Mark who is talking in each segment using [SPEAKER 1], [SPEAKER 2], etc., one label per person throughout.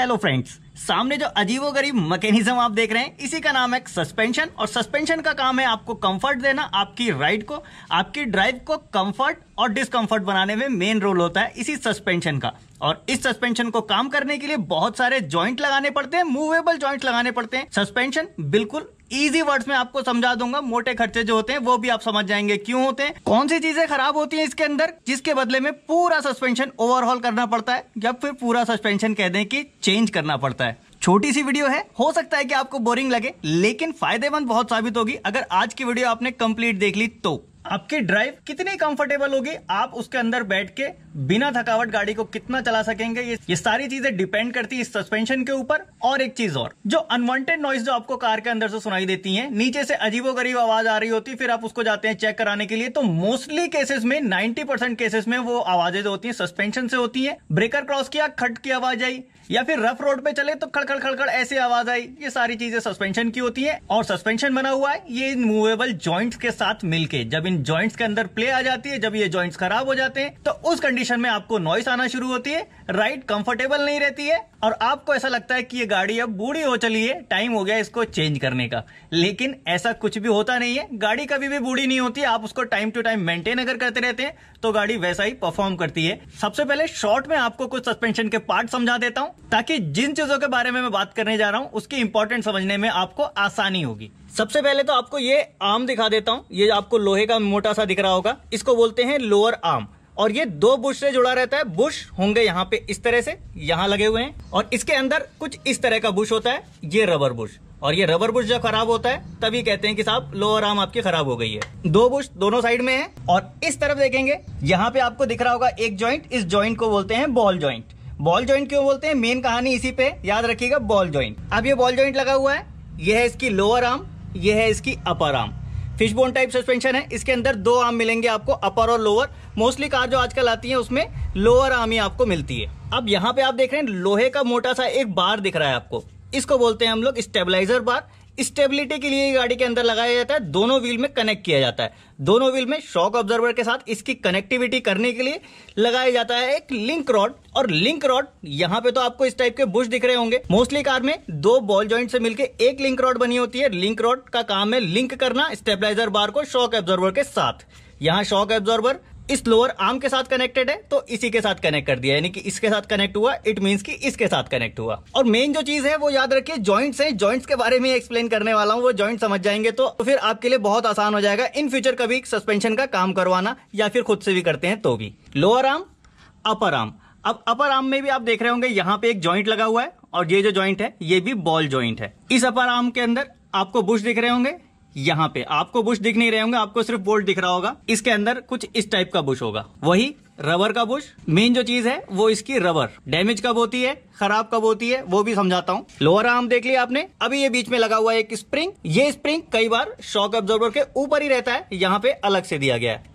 [SPEAKER 1] hello friends सामने जो अजीबोगरीब मैकेनिज्म आप देख रहे हैं इसी का नाम है सस्पेंशन और सस्पेंशन का काम है आपको कंफर्ट देना आपकी राइड को आपकी ड्राइव को कंफर्ट और डिस्कंफर्ट बनाने में मेन रोल होता है इसी सस्पेंशन का और इस सस्पेंशन को काम करने के लिए बहुत सारे जॉइंट लगाने पड़ते हैं मूवेबल जॉइंट लगाने पड़ते हैं सस्पेंशन बिल्कुल इजी वर्ड्स में आपको समझा दूंगा मोटे खर्चे जो होते हैं वो भी आप समझ जाएंगे क्यों होते हैं कौन सी चीजें खराब होती हैं इसके अंदर जिसके बदले में पूरा सस्पेंशन ओवरहॉल करना पड़ता है या फिर पूरा सस्पेंशन कह दें कि चेंज करना पड़ता है छोटी सी वीडियो है हो सकता है कि आपको बोरिंग लगे लेकिन फायदेमंद बहुत साबित होगी अगर आज की वीडियो आपने कंप्लीट देख ली तो आपकी ड्राइव कितनी कंफर्टेबल होगी आप उसके अंदर बैठ के बिना थकावट गाड़ी को कितना चला सकेंगे ये ये सारी चीजें डिपेंड करती है इस सस्पेंशन के ऊपर और एक चीज और जो अनवांटेड नॉइस जो आपको कार के अंदर से सुनाई देती है नीचे से अजीबो गरीब आवाज आ रही होती है फिर आप उसको जाते हैं चेक कराने के लिए तो मोस्टली केसेस में नाइनटी परसेंट केसेस में वो आवाजें जो होती है सस्पेंशन से होती है ब्रेकर क्रॉस किया खट की आवाज आई या फिर रफ रोड पे चले तो खड़खड़ खड़खड़ ऐसी आवाज आई ये सारी चीजें सस्पेंशन की होती है और सस्पेंशन बना हुआ है ये इन मूवेबल ज्वाइंट्स के साथ मिलके जब इन ज्वाइंट्स के अंदर प्ले आ जाती है जब ये ज्वाइंट्स खराब हो जाते हैं तो उस कंडीशन कंडीशन में आपको नॉइस आना शुरू होती है राइड कंफर्टेबल नहीं रहती है और आपको ऐसा लगता है कि ये गाड़ी अब बूढ़ी हो चली है टाइम हो गया इसको चेंज करने का लेकिन ऐसा कुछ भी होता नहीं है गाड़ी कभी भी बूढ़ी नहीं होती आप उसको टाइम टू टाइम मेंटेन अगर करते रहते हैं तो गाड़ी वैसा ही परफॉर्म करती है सबसे पहले शॉर्ट में आपको कुछ सस्पेंशन के पार्ट समझा देता हूँ ताकि जिन चीजों के बारे में मैं बात करने जा रहा हूँ उसकी इंपॉर्टेंट समझने में आपको आसानी होगी सबसे पहले तो आपको ये आर्म दिखा देता हूँ ये आपको लोहे का मोटा सा दिख रहा होगा इसको बोलते हैं लोअर आर्म और ये दो बुश से जुड़ा रहता है बुश होंगे यहाँ पे इस तरह से यहाँ लगे हुए हैं और इसके अंदर कुछ इस तरह का बुश होता है ये रबर बुश और ये रबर बुश जब खराब होता है तभी कहते हैं कि साहब लोअर आर्म आपकी खराब हो गई है दो बुश दोनों साइड में है और इस तरफ देखेंगे यहाँ पे आपको दिख रहा होगा एक ज्वाइंट इस ज्वाइंट को बोलते हैं बॉल ज्वाइंट बॉल ज्वाइंट क्यों बोलते हैं मेन कहानी इसी पे याद रखिएगा बॉल ज्वाइंट अब ये बॉल ज्वाइंट लगा हुआ है यह है इसकी लोअर आर्म यह है इसकी upper arm fishbone type suspension है इसके अंदर दो आर्म मिलेंगे आपको अपर और लोअर मोस्टली कार जो आजकल आती है उसमें लोअर आर्म ही आपको मिलती है अब यहाँ पे आप देख रहे हैं लोहे का मोटा सा एक बार दिख रहा है आपको इसको बोलते हैं हम लोग स्टेबलाइजर बार स्टेबिलिटी के लिए गाड़ी के अंदर लगाया जाता है दोनों व्हील में कनेक्ट किया जाता है दोनों व्हील में शॉक ऑब्जर्वर के साथ इसकी कनेक्टिविटी करने के लिए लगाया जाता है एक लिंक रॉड और लिंक रॉड यहाँ पे तो आपको इस टाइप के बुश दिख रहे होंगे मोस्टली कार में दो बॉल ज्वाइंट से मिलकर एक लिंक रॉड बनी होती है लिंक रॉड का काम है लिंक करना स्टेबलाइजर बार को शॉक ऑब्जर्वर के साथ यहाँ शॉक ऑब्जर्वर इस लोअर आर्म के साथ कनेक्टेड है तो इसी के साथ कनेक्ट कर दिया यानी कि इसके साथ कनेक्ट हुआ इट मीन कि इसके साथ कनेक्ट हुआ और मेन जो चीज है वो याद रखिए ज्वाइंट्स हैं ज्वाइंट्स के बारे में एक्सप्लेन करने वाला हूँ वो ज्वाइंट समझ जाएंगे तो, तो फिर आपके लिए बहुत आसान हो जाएगा इन फ्यूचर कभी सस्पेंशन का काम करवाना या फिर खुद से भी करते हैं तो भी लोअर आर्म अपर आर्म अब अपर आर्म में भी आप देख रहे होंगे यहाँ पे एक ज्वाइंट लगा हुआ है और ये जो ज्वाइंट है ये भी बॉल ज्वाइंट है इस अपर आर्म के अंदर आपको बुश दिख रहे होंगे यहाँ पे आपको बुश दिख नहीं रहे होंगे आपको सिर्फ बोल्ट दिख रहा होगा इसके अंदर कुछ इस टाइप का बुश होगा वही रबर का बुश मेन जो चीज है वो इसकी रबर डैमेज कब होती है खराब कब होती है वो भी समझाता हूँ लोअर आर्म देख लिया आपने अभी ये बीच में लगा हुआ है एक स्प्रिंग ये स्प्रिंग कई बार शॉक ऑब्जर्वर के ऊपर ही रहता है यहाँ पे अलग से दिया गया है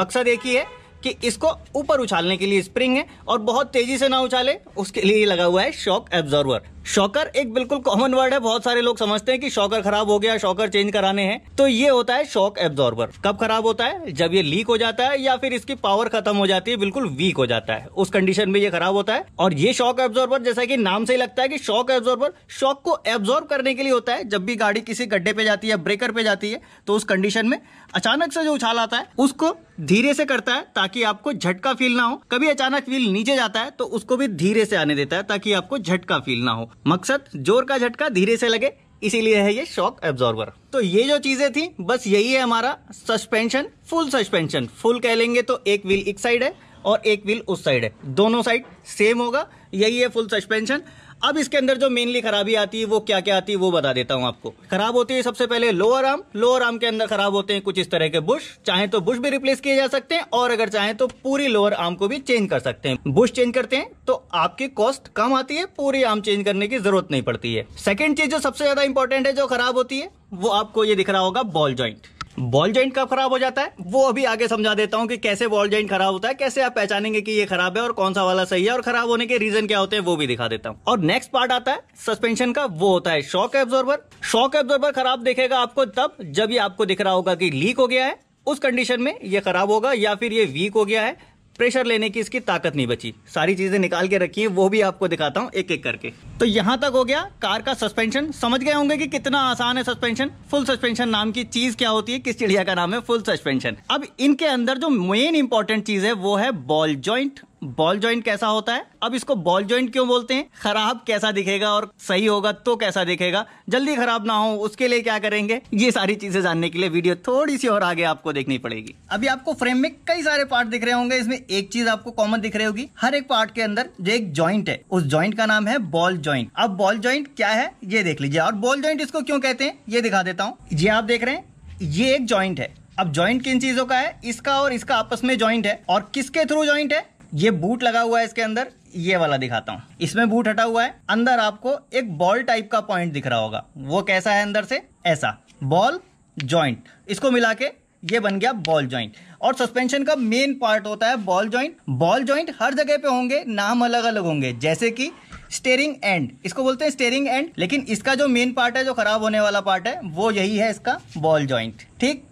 [SPEAKER 1] मकसद एक ही है कि इसको ऊपर उछालने के लिए स्प्रिंग है और बहुत तेजी से ना उछाले उसके लिए लगा हुआ है शॉक एब्जॉर्वर शॉकर एक बिल्कुल कॉमन वर्ड है बहुत सारे लोग समझते हैं कि शॉकर खराब हो गया शॉकर चेंज कराने हैं तो ये होता है शॉक एब्जॉर्बर कब खराब होता है जब ये लीक हो जाता है या फिर इसकी पावर खत्म हो जाती है बिल्कुल वीक हो जाता है उस कंडीशन में ये खराब होता है और ये शॉक एब्जॉर्बर जैसा कि नाम से ही लगता है कि शॉक एब्जॉर्बर शॉक को एब्जॉर्ब करने के लिए होता है जब भी गाड़ी किसी गड्ढे पे जाती है ब्रेकर पे जाती है तो उस कंडीशन में अचानक से जो उछाल आता है उसको धीरे से करता है ताकि आपको झटका फील ना हो कभी अचानक व्हील नीचे जाता है तो उसको भी धीरे से आने देता है ताकि आपको झटका फील ना हो मकसद जोर का झटका धीरे से लगे इसीलिए है ये शॉक एब्जॉर्बर तो ये जो चीजें थी बस यही है हमारा सस्पेंशन फुल सस्पेंशन फुल कह लेंगे तो एक व्हील एक साइड है और एक व्हील उस साइड है दोनों साइड सेम होगा यही है फुल सस्पेंशन अब इसके अंदर जो मेनली खराबी आती है वो क्या क्या आती है वो बता देता हूँ आपको खराब होती है सबसे पहले लोअर आर्म लोअर आर्म के अंदर खराब होते हैं कुछ इस तरह के बुश चाहे तो बुश भी रिप्लेस किए जा सकते हैं और अगर चाहे तो पूरी लोअर आर्म को भी चेंज कर सकते हैं बुश चेंज करते हैं तो आपकी कॉस्ट कम आती है पूरी आर्म चेंज करने की जरूरत नहीं पड़ती है सेकेंड चीज जो सबसे ज्यादा इंपॉर्टेंट है जो खराब होती है वो आपको ये दिख रहा होगा बॉल ज्वाइंट बॉल जॉइंट कब खराब हो जाता है वो अभी आगे समझा देता हूँ कि कैसे बॉल जॉइंट खराब होता है कैसे आप पहचानेंगे कि ये खराब है और कौन सा वाला सही है और खराब होने के रीजन क्या होते हैं वो भी दिखा देता हूँ और नेक्स्ट पार्ट आता है सस्पेंशन का वो होता है शॉक एब्जॉर्बर शॉक एब्जॉर्बर खराब देखेगा आपको तब जब ये आपको दिख रहा होगा कि लीक हो गया है उस कंडीशन में ये खराब होगा या फिर ये वीक हो गया है प्रेशर लेने की इसकी ताकत नहीं बची सारी चीजें निकाल के रखी है वो भी आपको दिखाता हूँ एक एक करके तो यहाँ तक हो गया कार का सस्पेंशन समझ गए होंगे कि कितना आसान है सस्पेंशन फुल सस्पेंशन नाम की चीज क्या होती है किस चिड़िया का नाम है फुल सस्पेंशन अब इनके अंदर जो मेन इंपॉर्टेंट चीज है वो है बॉल ज्वाइंट बॉल ज्वाइंट कैसा होता है अब इसको बॉल ज्वाइंट क्यों बोलते हैं खराब कैसा दिखेगा और सही होगा तो कैसा दिखेगा जल्दी खराब ना हो उसके लिए क्या करेंगे ये सारी चीजें जानने के लिए वीडियो थोड़ी सी और आगे आपको देखनी पड़ेगी अभी आपको फ्रेम में कई सारे पार्ट दिख रहे होंगे इसमें एक चीज आपको कॉमन दिख रही होगी हर एक पार्ट के अंदर जो एक ज्वाइंट है उस ज्वाइंट का नाम है बॉल ज्वाइंट अब बॉल ज्वाइंट क्या है ये देख लीजिए और बॉल ज्वाइंट इसको क्यों कहते हैं ये दिखा देता हूँ ये आप देख रहे हैं ये एक ज्वाइंट है अब ज्वाइंट किन चीजों का है इसका और इसका आपस में ज्वाइंट है और किसके थ्रू ज्वाइंट है ये बूट लगा हुआ है इसके अंदर ये वाला दिखाता हूँ इसमें बूट हटा हुआ है अंदर आपको एक बॉल टाइप का पॉइंट दिख रहा होगा वो कैसा है अंदर से ऐसा बॉल जॉइंट इसको मिला के ये बन गया बॉल जॉइंट और सस्पेंशन का मेन पार्ट होता है बॉल जॉइंट बॉल जॉइंट हर जगह पे होंगे नाम अलग अलग होंगे जैसे कि स्टेरिंग एंड इसको बोलते हैं स्टेरिंग एंड लेकिन इसका जो मेन पार्ट है जो खराब होने वाला पार्ट है वो यही है इसका बॉल जॉइंट ठीक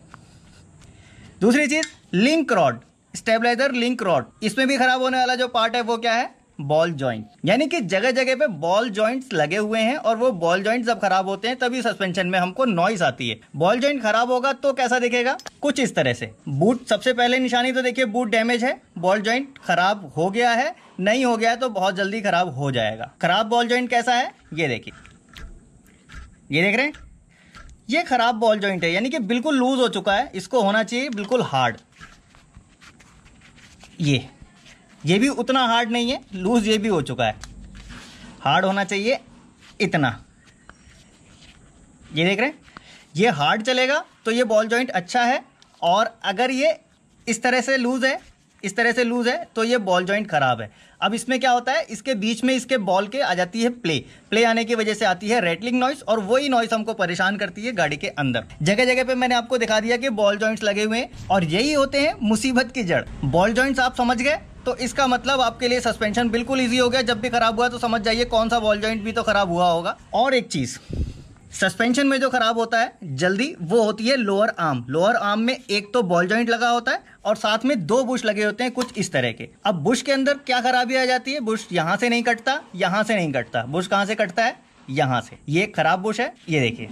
[SPEAKER 1] दूसरी चीज link rod stabiliser link rod इसमें भी खराब होने वाला जो पार्ट है वो क्या है बॉल जॉइंट यानी कि जगह जगह पे बॉल जॉइंट्स लगे हुए हैं और वो बॉल जॉइंट जब खराब होते हैं तभी सस्पेंशन में हमको नॉइस आती है बॉल जॉइंट खराब होगा तो कैसा दिखेगा कुछ इस तरह से बूट सबसे पहले निशानी तो देखिए बूट डैमेज है बॉल जॉइंट खराब हो गया है नहीं हो गया तो बहुत जल्दी खराब हो जाएगा खराब बॉल ज्वाइंट कैसा है ये देखिए ये देख रहे हैं ये खराब बॉल ज्वाइंट है यानी कि बिल्कुल लूज हो चुका है इसको होना चाहिए बिल्कुल हार्ड ये ये भी उतना हार्ड नहीं है लूज ये भी हो चुका है हार्ड होना चाहिए इतना ये देख रहे हैं ये हार्ड चलेगा तो ये बॉल जॉइंट अच्छा है और अगर ये इस तरह से लूज़ है इस तरह से लूज है तो ये बॉल जॉइंट खराब है अब इसमें क्या होता है इसके बीच में इसके बॉल के आ जाती है प्ले प्ले आने की वजह से आती है रेटलिंग नॉइस और वही नॉइस हमको परेशान करती है गाड़ी के अंदर जगह जगह पे मैंने आपको दिखा दिया कि बॉल जॉइंट्स लगे हुए हैं और यही होते हैं मुसीबत की जड़ बॉल ज्वाइंट्स आप समझ गए तो इसका मतलब आपके लिए सस्पेंशन बिल्कुल ईजी हो गया जब भी खराब हुआ तो समझ जाइए कौन सा बॉल ज्वाइंट भी तो खराब हुआ होगा और एक चीज़ सस्पेंशन में जो खराब होता है जल्दी वो होती है लोअर आर्म लोअर आर्म में एक तो बॉल जॉइंट लगा होता है और साथ में दो बुश लगे होते हैं कुछ इस तरह के अब बुश के अंदर क्या खराबी आ जाती है बुश यहाँ से नहीं कटता यहाँ से नहीं कटता बुश कहाँ से कटता है यहाँ से ये खराब बुश है ये देखिए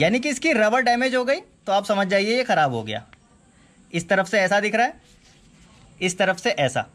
[SPEAKER 1] यानी कि इसकी रबर डैमेज हो गई तो आप समझ जाइए ये खराब हो गया इस तरफ से ऐसा दिख रहा है इस तरफ से ऐसा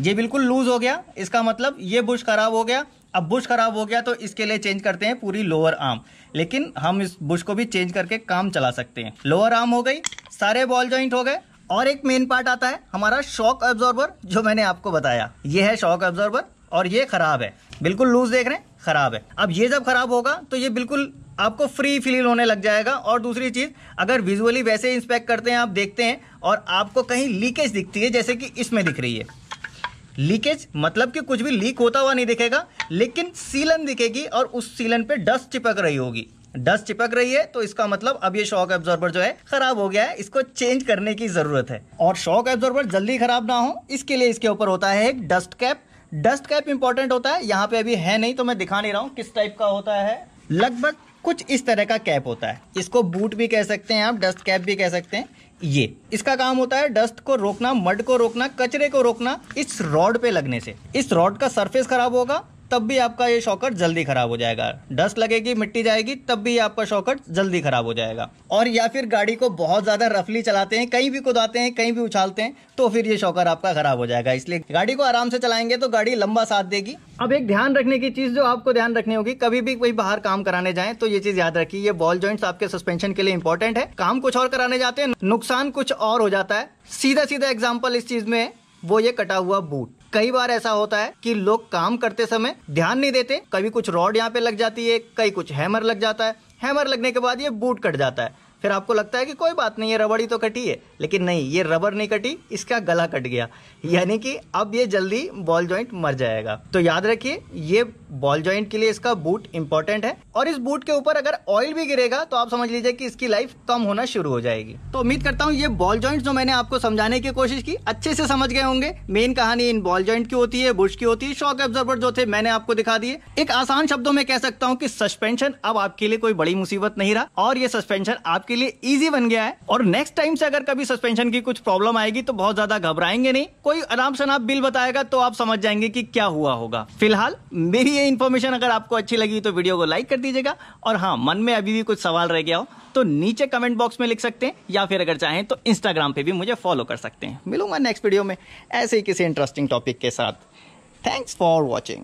[SPEAKER 1] ये बिल्कुल लूज़ हो गया इसका मतलब ये बुश खराब हो गया अब बुश खराब हो गया तो इसके लिए चेंज करते हैं पूरी लोअर आर्म लेकिन हम इस बुश को भी चेंज करके काम चला सकते हैं लोअर आर्म हो गई सारे बॉल ज्वाइंट हो गए और एक मेन पार्ट आता है हमारा शॉक ऑब्जॉर्बर जो मैंने आपको बताया ये है शॉक ऑब्जॉर्बर और ये खराब है बिल्कुल लूज देख रहे हैं खराब है अब ये जब खराब होगा तो ये बिल्कुल आपको फ्री फील होने लग जाएगा और दूसरी चीज़ अगर विजुअली वैसे इंस्पेक्ट करते हैं आप देखते हैं और आपको कहीं लीकेज दिखती है जैसे कि इसमें दिख रही है लीकेज मतलब कि कुछ भी लीक होता हुआ नहीं दिखेगा लेकिन सीलन दिखेगी और उस सीलन पे डस्ट चिपक रही होगी डस्ट चिपक रही है तो इसका मतलब अब ये शॉक एब्जॉर्बर जो है खराब हो गया है इसको चेंज करने की जरूरत है और शॉक एब्जॉर्बर जल्दी खराब ना हो इसके लिए इसके ऊपर होता है एक dust cap dust cap important होता है यहाँ पे अभी है नहीं तो मैं दिखा नहीं रहा हूँ किस टाइप का होता है लगभग कुछ इस तरह का कैप होता है इसको बूट भी कह सकते हैं आप डस्ट कैप भी कह सकते हैं ये इसका काम होता है डस्ट को रोकना मड को रोकना कचरे को रोकना इस रॉड पे लगने से इस रॉड का सरफेस खराब होगा तब भी आपका ये शॉकर जल्दी खराब हो जाएगा डस्ट लगेगी मिट्टी जाएगी तब भी आपका शॉकर जल्दी खराब हो जाएगा और या फिर गाड़ी को बहुत ज़्यादा रफली चलाते हैं कहीं भी कुदाते हैं कहीं भी उछालते हैं तो फिर ये शॉकर आपका खराब हो जाएगा इसलिए गाड़ी को आराम से चलाएंगे तो गाड़ी लंबा साथ देगी अब एक ध्यान रखने की चीज़ जो आपको ध्यान रखनी होगी कभी भी कोई बाहर काम कराने जाए तो ये चीज़ याद रखिए ये बॉल ज्वाइंट्स आपके सस्पेंशन के लिए इंपॉर्टेंट है काम कुछ और कराने जाते हैं नुकसान कुछ और हो जाता है सीधा सीधा एग्जाम्पल इस चीज़ में वो ये कटा हुआ बूट कई बार ऐसा होता है कि लोग काम करते समय ध्यान नहीं देते कभी कुछ रॉड यहाँ पे लग जाती है कई कुछ हैमर लग जाता है हैमर लगने के बाद ये बूट कट जाता है फिर आपको लगता है कि कोई बात नहीं ये रबड़ ही तो कटी है लेकिन नहीं ये रबर नहीं कटी इसका गला कट गया यानी कि अब ये जल्दी बॉल जॉइंट मर जाएगा तो याद रखिए ये बॉल जॉइंट के लिए इसका बूट इंपॉर्टेंट है और इस बूट के ऊपर अगर ऑयल भी गिरेगा तो आप समझ लीजिए कि इसकी लाइफ कम होना शुरू हो जाएगी तो उम्मीद करता हूँ ये बॉल ज्वाइंट जो मैंने आपको समझाने की कोशिश की अच्छे से समझ गए होंगे मेन कहानी इन बॉल ज्वाइंट की होती है बुश की होती है शॉक एब्जर्वर जो थे मैंने आपको दिखा दिए एक आसान शब्दों में कह सकता हूँ कि सस्पेंशन अब आपके लिए कोई बड़ी मुसीबत नहीं रहा और ये सस्पेंशन आप आपके लिए इजी बन गया है और नेक्स्ट टाइम से अगर कभी सस्पेंशन की कुछ प्रॉब्लम आएगी तो बहुत ज्यादा घबराएंगे नहीं कोई आराम से आप बिल बताएगा तो आप समझ जाएंगे कि क्या हुआ होगा फिलहाल मेरी ये इन्फॉर्मेशन अगर आपको अच्छी लगी तो वीडियो को लाइक कर दीजिएगा और हाँ मन में अभी भी कुछ सवाल रह गया हो तो नीचे कमेंट बॉक्स में लिख सकते हैं या फिर अगर चाहें तो इंस्टाग्राम पर भी मुझे फॉलो कर सकते हैं मिलूंगा नेक्स्ट वीडियो में ऐसे ही किसी इंटरेस्टिंग टॉपिक के साथ थैंक्स फॉर वॉचिंग